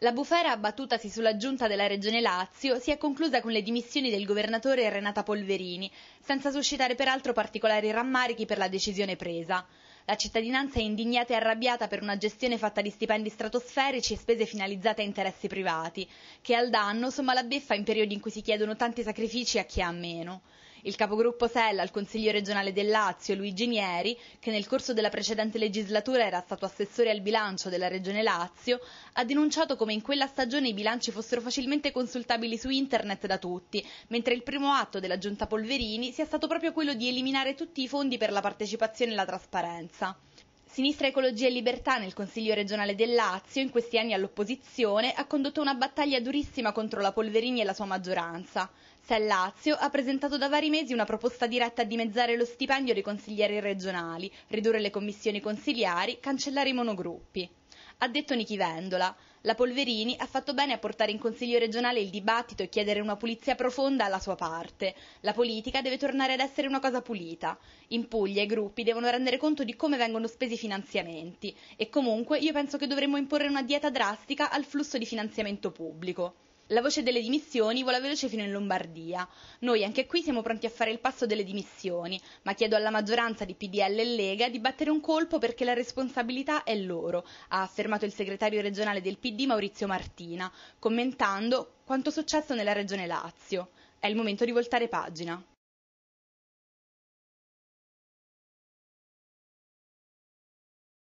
La bufera abbattutasi sulla giunta della Regione Lazio si è conclusa con le dimissioni del governatore Renata Polverini, senza suscitare peraltro particolari rammarichi per la decisione presa. La cittadinanza è indignata e arrabbiata per una gestione fatta di stipendi stratosferici e spese finalizzate a interessi privati, che al danno somma la beffa in periodi in cui si chiedono tanti sacrifici a chi ha meno il capogruppo SEL al Consiglio regionale del Lazio, Luigi Nieri, che nel corso della precedente legislatura era stato assessore al bilancio della Regione Lazio, ha denunciato come in quella stagione i bilanci fossero facilmente consultabili su internet da tutti, mentre il primo atto della Giunta Polverini sia stato proprio quello di eliminare tutti i fondi per la partecipazione e la trasparenza. Sinistra Ecologia e Libertà nel Consiglio regionale del Lazio, in questi anni all'opposizione, ha condotto una battaglia durissima contro la Polverini e la sua maggioranza. Sel Lazio ha presentato da vari mesi una proposta diretta a dimezzare lo stipendio dei consiglieri regionali, ridurre le commissioni consiliari, cancellare i monogruppi. Ha detto Nichi Vendola. La Polverini ha fatto bene a portare in Consiglio regionale il dibattito e chiedere una pulizia profonda alla sua parte. La politica deve tornare ad essere una cosa pulita. In Puglia i gruppi devono rendere conto di come vengono spesi i finanziamenti e comunque io penso che dovremmo imporre una dieta drastica al flusso di finanziamento pubblico. La voce delle dimissioni vola veloce fino in Lombardia. Noi anche qui siamo pronti a fare il passo delle dimissioni, ma chiedo alla maggioranza di PDL e Lega di battere un colpo perché la responsabilità è loro, ha affermato il segretario regionale del PD Maurizio Martina, commentando quanto successo nella regione Lazio. È il momento di voltare pagina.